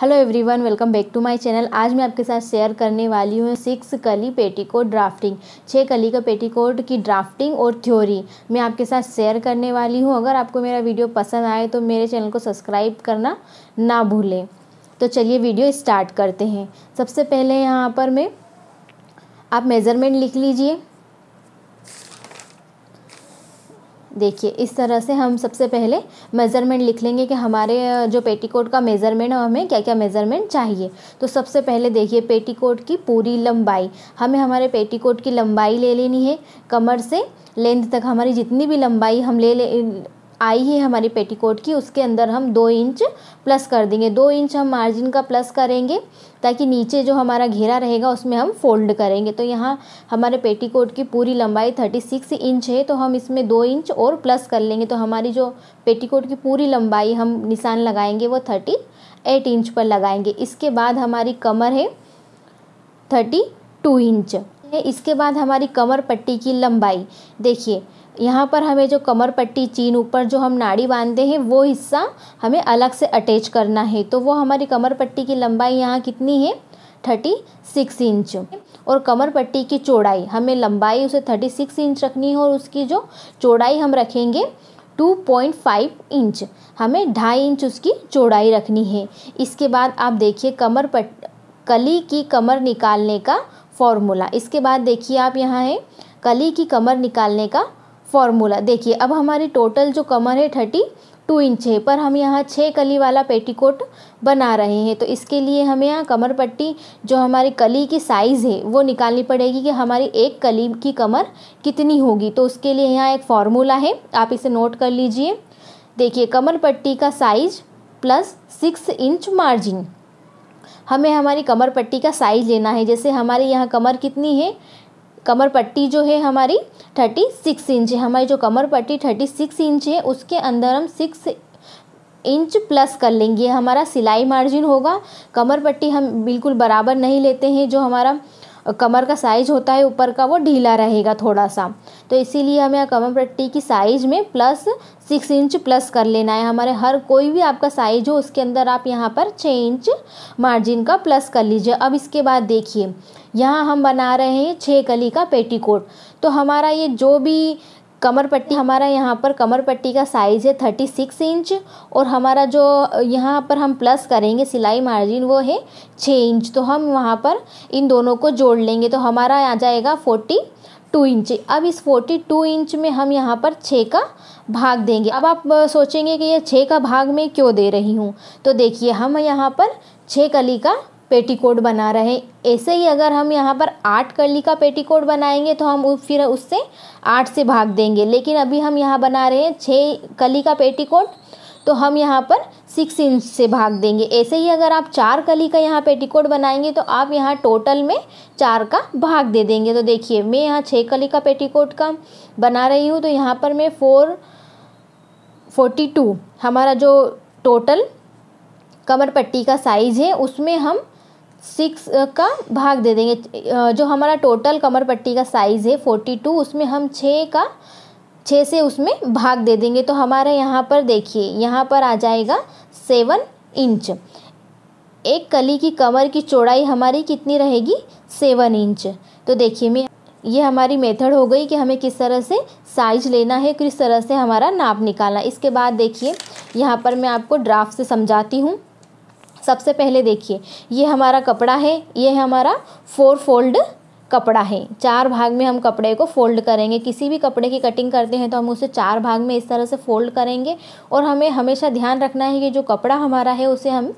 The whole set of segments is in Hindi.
hello everyone welcome back to my channel आज मैं आपके साथ शेयर करने वाली हूँ सिक्स कली पेटीकोट ड्राफ्टिंग छः कली का पेटीकोट की ड्राफ्टिंग और थ्योरी मैं आपके साथ शेयर करने वाली हूँ अगर आपको मेरा वीडियो पसंद आए तो मेरे चैनल को सब्सक्राइब करना ना भूलें तो चलिए वीडियो स्टार्ट करते हैं सबसे पहले यहाँ पर मैं आप मेज़रमेंट लिख लीजिए देखिए इस तरह से हम सबसे पहले मेज़रमेंट लिख लेंगे कि हमारे जो पेटीकोट का मेज़रमेंट है हमें क्या क्या मेज़रमेंट चाहिए तो सबसे पहले देखिए पेटीकोट की पूरी लंबाई हमें हमारे पेटीकोट की लंबाई ले लेनी है कमर से लेंथ तक हमारी जितनी भी लंबाई हम ले ले आई है हमारी पेटीकोट की उसके अंदर हम दो इंच प्लस कर देंगे दो इंच हम मार्जिन का प्लस करेंगे ताकि नीचे जो हमारा घेरा रहेगा उसमें हम फोल्ड करेंगे तो यहाँ हमारे पेटीकोट की पूरी लंबाई थर्टी सिक्स इंच है तो हम इसमें दो इंच और प्लस कर लेंगे तो हमारी जो पेटीकोट की पूरी लंबाई हम निशान लगाएंगे वो थर्टी एट इंच पर लगाएंगे इसके बाद हमारी कमर है थर्टी टू इंच इसके बाद हमारी कमर पट्टी की लंबाई देखिए यहाँ पर हमें जो कमर पट्टी चीन ऊपर जो हम नाड़ी बांधते हैं वो हिस्सा हमें अलग से अटैच करना है तो वो हमारी कमर पट्टी की लंबाई यहाँ कितनी है थर्टी सिक्स इंच और कमर पट्टी की चौड़ाई हमें लंबाई उसे थर्टी सिक्स इंच रखनी है और उसकी जो चौड़ाई हम रखेंगे टू पॉइंट फाइव इंच हमें ढाई इंच उसकी चौड़ाई रखनी है इसके बाद आप देखिए कमर पट कली की कमर निकालने का फॉर्मूला इसके बाद देखिए आप यहाँ है कली की कमर निकालने का फॉर्मूला देखिए अब हमारी टोटल जो कमर है थर्टी टू इंच है पर हम यहाँ छः कली वाला पेटीकोट बना रहे हैं तो इसके लिए हमें यहाँ कमर पट्टी जो हमारी कली की साइज़ है वो निकालनी पड़ेगी कि हमारी एक कली की कमर कितनी होगी तो उसके लिए यहाँ एक फार्मूला है आप इसे नोट कर लीजिए देखिए कमर पट्टी का size plus six inch margin हमें हमारी कमर पट्टी का साइज़ लेना है जैसे हमारी यहाँ कमर कितनी है कमर पट्टी जो है हमारी थर्टी सिक्स इंच है हमारी जो कमर पट्टी थर्टी सिक्स इंच है उसके अंदर हम सिक्स इंच प्लस कर लेंगे हमारा सिलाई मार्जिन होगा कमर पट्टी हम बिल्कुल बराबर नहीं लेते हैं जो हमारा कमर का साइज होता है ऊपर का वो ढीला रहेगा थोड़ा सा तो इसीलिए हमें कमर पट्टी की साइज में प्लस सिक्स इंच प्लस कर लेना है हमारे हर कोई भी आपका साइज हो उसके अंदर आप यहाँ पर छः इंच मार्जिन का प्लस कर लीजिए अब इसके बाद देखिए यहाँ हम बना रहे हैं छः कली का पेटीकोट तो हमारा ये जो भी कमर पट्टी हमारा यहाँ पर कमर पट्टी का साइज़ है थर्टी सिक्स इंच और हमारा जो यहाँ पर हम प्लस करेंगे सिलाई मार्जिन वो है छः इंच तो हम वहाँ पर इन दोनों को जोड़ लेंगे तो हमारा आ जाएगा फोर्टी टू इंच अब इस फोर्टी टू इंच में हम यहाँ पर छः का भाग देंगे अब आप सोचेंगे कि ये छः का भाग मैं क्यों दे रही हूँ तो देखिए हम यहाँ पर छः कली का पेटीकोट बना रहे हैं ऐसे ही अगर हम यहाँ पर आठ कली का पेटीकोट बनाएंगे तो हम फिर उससे आठ से भाग देंगे लेकिन अभी हम यहाँ बना रहे हैं छः कली का पेटीकोट तो हम यहाँ पर सिक्स इंच से भाग देंगे ऐसे ही अगर आप चार कली का यहाँ पेटीकोट बनाएंगे तो आप यहाँ टोटल में चार का भाग दे देंगे तो देखिए मैं यहाँ छः कली का पेटीकोट का बना रही हूँ तो यहाँ पर मैं फोर फोर्टी टू हमारा जो टोटल कमर पट्टी का साइज़ है उसमें हम सिक्स का भाग दे देंगे जो हमारा टोटल कमर पट्टी का साइज़ है फोर्टी टू उसमें हम छः का छः से उसमें भाग दे देंगे तो हमारे यहाँ पर देखिए यहाँ पर आ जाएगा सेवन इंच एक कली की कमर की चौड़ाई हमारी कितनी रहेगी सेवन इंच तो देखिए मैं ये हमारी मेथड हो गई कि हमें किस तरह से साइज लेना है किस तरह से हमारा नाप निकालना इसके बाद देखिए यहाँ पर मैं आपको ड्राफ्ट से समझाती हूँ सबसे पहले देखिए ये हमारा कपड़ा है ये है हमारा फोर फोल्ड कपड़ा है चार भाग में हम कपड़े को फोल्ड करेंगे किसी भी कपड़े की कटिंग करते हैं तो हम उसे चार भाग में इस तरह से फोल्ड करेंगे और हमें हमेशा ध्यान रखना है कि जो कपड़ा हमारा है उसे हम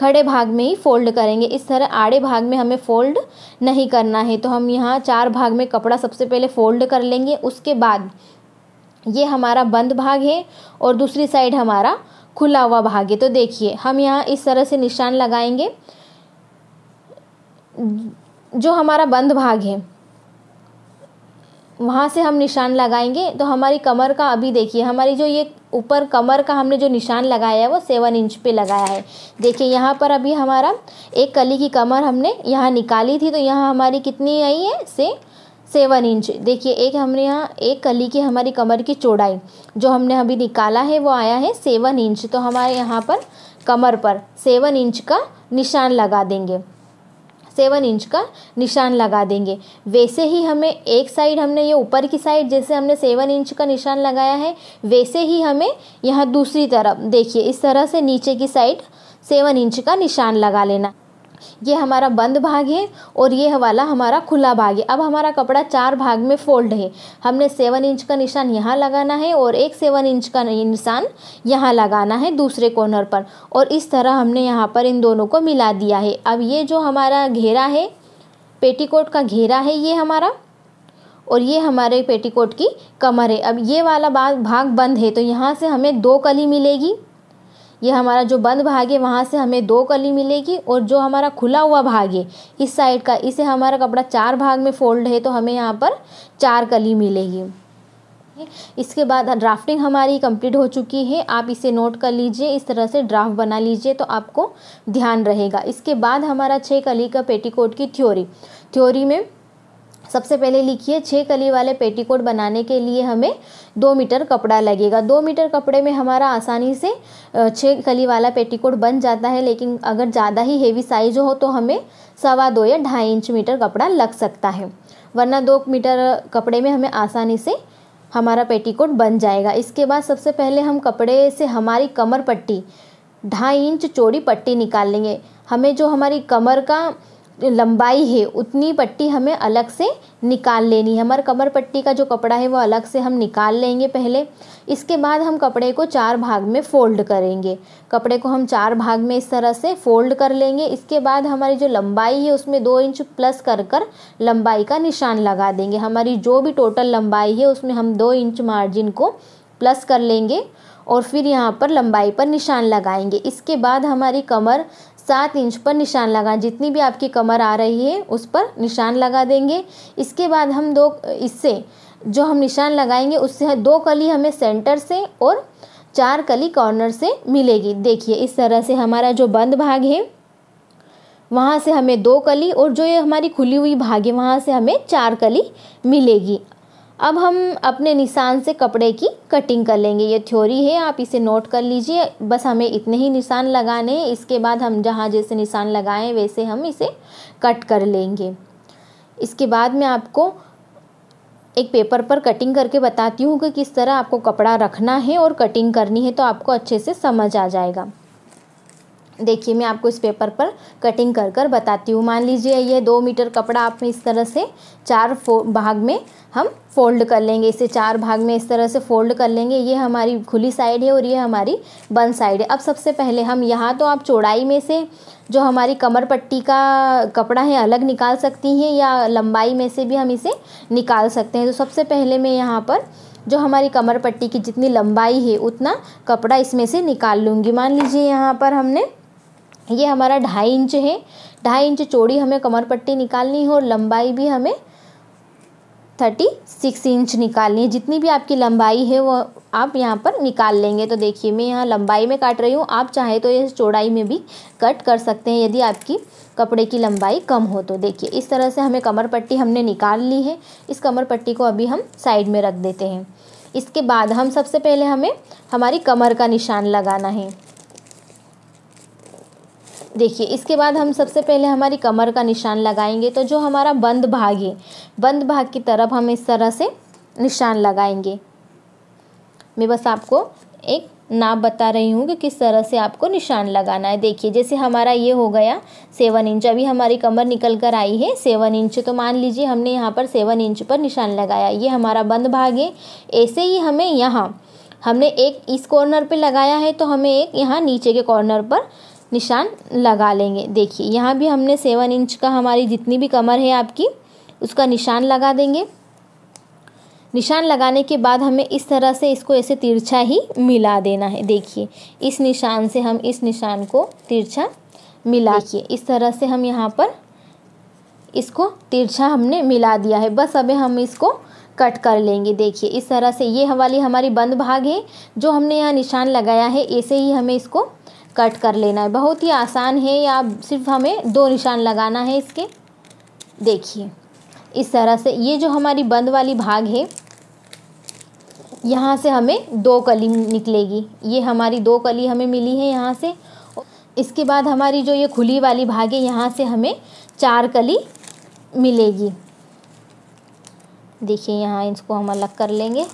खड़े भाग में ही फोल्ड करेंगे इस तरह आड़े भाग में हमें फोल्ड नहीं करना है तो हम यहाँ चार भाग में कपड़ा सबसे पहले फोल्ड कर लेंगे उसके बाद ये हमारा बंद भाग है और दूसरी साइड हमारा खुला हुआ भाग है तो देखिए हम यहाँ इस तरह से निशान लगाएंगे जो हमारा बंद भाग है वहाँ से हम निशान लगाएंगे तो हमारी कमर का अभी देखिए हमारी जो ये ऊपर कमर का हमने जो निशान लगाया है वो सेवन इंच पे लगाया है देखिए यहाँ पर अभी हमारा एक कली की कमर हमने यहाँ निकाली थी तो यहाँ हमारी कितनी आई है से सेवन इंच देखिए एक हमने यहाँ एक कली की हमारी कमर की चौड़ाई जो हमने अभी निकाला है वो आया है सेवन इंच तो हमारे यहाँ पर कमर पर सेवन इंच का निशान लगा देंगे सेवन इंच का निशान लगा देंगे वैसे ही हमें एक साइड हमने ये ऊपर की साइड जैसे हमने सेवन इंच का निशान लगाया है वैसे ही हमें यहाँ दूसरी तरफ देखिए इस तरह से नीचे की साइड सेवन इंच का निशान लगा लेना ये हमारा बंद भाग है और ये वाला हमारा खुला भाग है अब हमारा कपड़ा चार भाग में फोल्ड है हमने सेवन इंच का निशान यहाँ लगाना है और एक सेवन इंच का निशान यहाँ लगाना है दूसरे कॉर्नर पर और इस तरह हमने यहाँ पर इन दोनों को मिला दिया है अब ये जो हमारा घेरा है पेटीकोट का घेरा है ये हमारा और ये हमारे पेटीकोट की कमर है अब ये वाला भाग बंद है तो यहाँ से हमें दो कली मिलेगी ये हमारा जो बंद भाग है वहाँ से हमें दो कली मिलेगी और जो हमारा खुला हुआ भाग है इस साइड का इसे हमारा कपड़ा चार भाग में फोल्ड है तो हमें यहाँ पर चार कली मिलेगी इसके बाद ड्राफ्टिंग हमारी कंप्लीट हो चुकी है आप इसे नोट कर लीजिए इस तरह से ड्राफ्ट बना लीजिए तो आपको ध्यान रहेगा इसके बाद हमारा छः कली का पेटीकोट की थ्योरी थ्योरी में सबसे पहले लिखिए छः कली वाले पेटीकोट बनाने के लिए हमें दो मीटर कपड़ा लगेगा दो मीटर कपड़े में हमारा आसानी से छः कली वाला पेटीकोट बन जाता है लेकिन अगर ज़्यादा ही हेवी साइज हो तो हमें सवा दो या ढाई इंच मीटर कपड़ा लग सकता है वरना दो मीटर कपड़े में हमें आसानी से हमारा पेटीकोट बन जाएगा इसके बाद सबसे पहले हम कपड़े से हमारी कमर पट्टी ढाई इंच चौड़ी पट्टी निकाल लेंगे हमें जो हमारी कमर का लंबाई है उतनी पट्टी हमें अलग से निकाल लेनी है हमारा कमर पट्टी का जो कपड़ा है वो अलग से हम निकाल लेंगे पहले इसके बाद हम कपड़े को चार भाग में फ़ोल्ड करेंगे कपड़े को हम चार भाग में इस तरह से फ़ोल्ड कर लेंगे इसके बाद हमारी जो लंबाई है उसमें दो इंच प्लस कर कर लंबाई का निशान लगा देंगे हमारी जो भी टोटल लंबाई है उसमें हम दो इंच मार्जिन को प्लस कर लेंगे और फिर यहाँ पर लंबाई पर निशान लगाएंगे इसके बाद हमारी कमर सात इंच पर निशान लगा जितनी भी आपकी कमर आ रही है उस पर निशान लगा देंगे इसके बाद हम दो इससे जो हम निशान लगाएंगे उससे दो कली हमें सेंटर से और चार कली कॉर्नर से मिलेगी देखिए इस तरह से हमारा जो बंद भाग है वहाँ से हमें दो कली और जो ये हमारी खुली हुई भाग है वहाँ से हमें चार कली मिलेगी अब हम अपने निशान से कपड़े की कटिंग कर लेंगे ये थ्योरी है आप इसे नोट कर लीजिए बस हमें इतने ही निशान लगाने हैं इसके बाद हम जहाँ जैसे निशान लगाएं वैसे हम इसे कट कर लेंगे इसके बाद मैं आपको एक पेपर पर कटिंग करके बताती हूँ कि किस तरह आपको कपड़ा रखना है और कटिंग करनी है तो आपको अच्छे से समझ आ जाएगा देखिए मैं आपको इस पेपर पर कटिंग कर कर बताती हूँ मान लीजिए ये दो मीटर कपड़ा आप इस तरह से चार भाग में हम फोल्ड कर लेंगे इसे चार भाग में इस तरह से फोल्ड कर लेंगे ये हमारी खुली साइड है और ये हमारी बंद साइड है अब सबसे पहले हम यहाँ तो आप चौड़ाई में से जो हमारी कमर पट्टी का कपड़ा है अलग निकाल सकती हैं या लंबाई में से भी हम इसे निकाल सकते हैं तो सबसे पहले मैं यहाँ पर जो हमारी कमर पट्टी की जितनी लंबाई है उतना कपड़ा इसमें से निकाल लूँगी मान लीजिए यहाँ पर हमने ये हमारा ढाई इंच है ढाई इंच चौड़ी हमें कमर पट्टी निकालनी है और लंबाई भी हमें थर्टी सिक्स इंच निकालनी है जितनी भी आपकी लंबाई है वो आप यहाँ पर निकाल लेंगे तो देखिए मैं यहाँ लंबाई में काट रही हूँ आप चाहे तो ये चौड़ाई में भी कट कर सकते हैं यदि आपकी कपड़े की लंबाई कम हो तो देखिए इस तरह से हमें कमर पट्टी हमने निकाल ली है इस कमर पट्टी को अभी हम साइड में रख देते हैं इसके बाद हम सबसे पहले हमें हमारी कमर का निशान लगाना है देखिए इसके बाद हम सबसे पहले हमारी कमर का निशान लगाएंगे तो जो हमारा बंद भाग है बंद भाग की तरफ हम इस तरह से निशान लगाएंगे मैं बस आपको एक नाप बता रही हूँ कि किस तरह से आपको निशान लगाना है देखिए जैसे हमारा ये हो गया सेवन इंच अभी हमारी कमर निकल कर आई है सेवन इंच तो मान लीजिए हमने यहाँ पर सेवन इंच पर निशान लगाया ये हमारा बंद भाग है ऐसे ही हमें यहाँ हमने एक इस कॉर्नर पे लगाया है तो हमें एक यहाँ नीचे के कॉर्नर पर निशान लगा लेंगे देखिए यहाँ भी हमने सेवन इंच का हमारी जितनी भी कमर है आपकी उसका निशान लगा देंगे निशान लगाने के बाद हमें इस तरह से इसको ऐसे तिरछा ही मिला देना है देखिए इस निशान से हम इस निशान को तिरछा मिला के इस तरह से हम यहाँ पर इसको तिरछा हमने मिला दिया है बस अभी हम इसको कट कर लेंगे देखिए इस तरह से ये वाली हमारी बंद भाग है जो हमने यहाँ निशान लगाया है ऐसे ही हमें इसको कट कर लेना है बहुत ही आसान है या सिर्फ हमें दो निशान लगाना है इसके देखिए इस तरह से ये जो हमारी बंद वाली भाग है यहाँ से हमें दो कली निकलेगी ये हमारी दो कली हमें मिली है यहाँ से इसके बाद हमारी जो ये खुली वाली भाग है यहाँ से हमें चार कली मिलेगी देखिए यहाँ इसको हम अलग कर लेंगे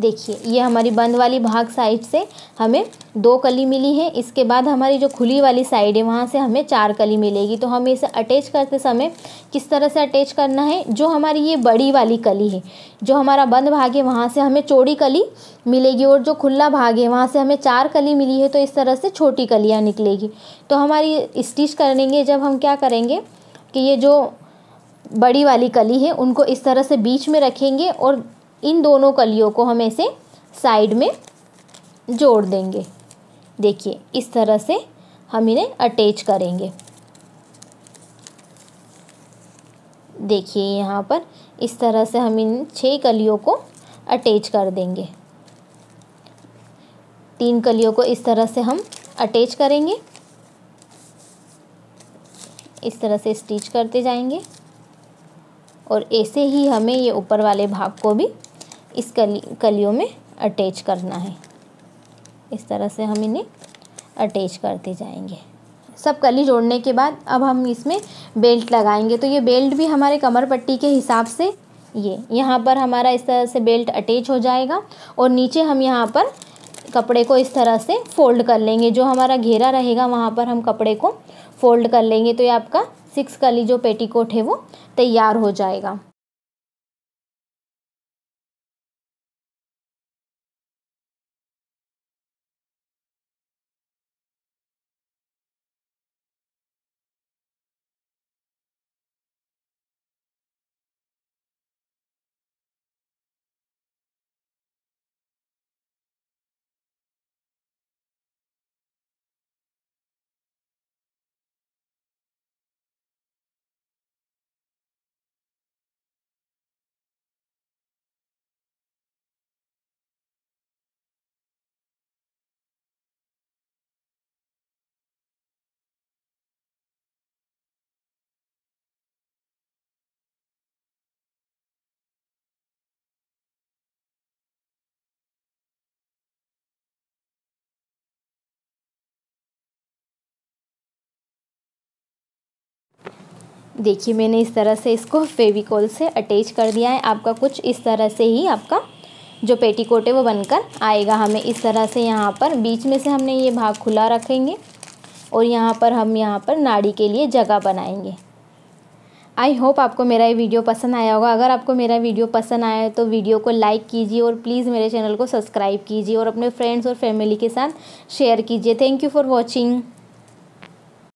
देखिए ये हमारी बंद वाली भाग साइड से हमें दो कली मिली है इसके बाद हमारी जो खुली वाली साइड है वहाँ से हमें चार कली मिलेगी तो हमें इसे अटैच करते समय किस तरह से अटैच करना है जो हमारी ये बड़ी वाली कली है जो हमारा बंद भाग है वहाँ से हमें चौड़ी कली मिलेगी और जो खुला भाग है वहाँ से हमें चार कली मिली है तो इस तरह से छोटी कलियाँ निकलेगी तो हमारी स्टिच करेंगे जब हम क्या करेंगे कि ये जो बड़ी वाली कली है उनको इस तरह से बीच में रखेंगे और इन दोनों कलियों को हम ऐसे साइड में जोड़ देंगे देखिए इस तरह से हम इन्हें अटैच करेंगे देखिए यहाँ पर इस तरह से हम इन छः कलियों को अटैच कर देंगे तीन कलियों को इस तरह से हम अटैच करेंगे इस तरह से स्टिच करते जाएंगे और ऐसे ही हमें ये ऊपर वाले भाग को भी इस कली कलियों में अटैच करना है इस तरह से हम इन्हें अटैच करते जाएंगे सब कली जोड़ने के बाद अब हम इसमें बेल्ट लगाएंगे तो ये बेल्ट भी हमारे कमर पट्टी के हिसाब से ये यहाँ पर हमारा इस तरह से बेल्ट अटैच हो जाएगा और नीचे हम यहाँ पर कपड़े को इस तरह से फोल्ड कर लेंगे जो हमारा घेरा रहेगा वहाँ पर हम कपड़े को फोल्ड कर लेंगे तो ये आपका सिक्स कली जो पेटीकोट है वो तैयार हो जाएगा देखिए मैंने इस तरह से इसको फेविकॉल से अटैच कर दिया है आपका कुछ इस तरह से ही आपका जो पेटीकोट है वो बनकर आएगा हमें इस तरह से यहाँ पर बीच में से हमने ये भाग खुला रखेंगे और यहाँ पर हम यहाँ पर नाड़ी के लिए जगह बनाएंगे आई होप आपको मेरा ये वीडियो पसंद आया होगा अगर आपको मेरा वीडियो पसंद आया है तो वीडियो को लाइक कीजिए और प्लीज़ मेरे चैनल को सब्सक्राइब कीजिए और अपने फ्रेंड्स और फैमिली के साथ शेयर कीजिए थैंक यू फॉर वॉचिंग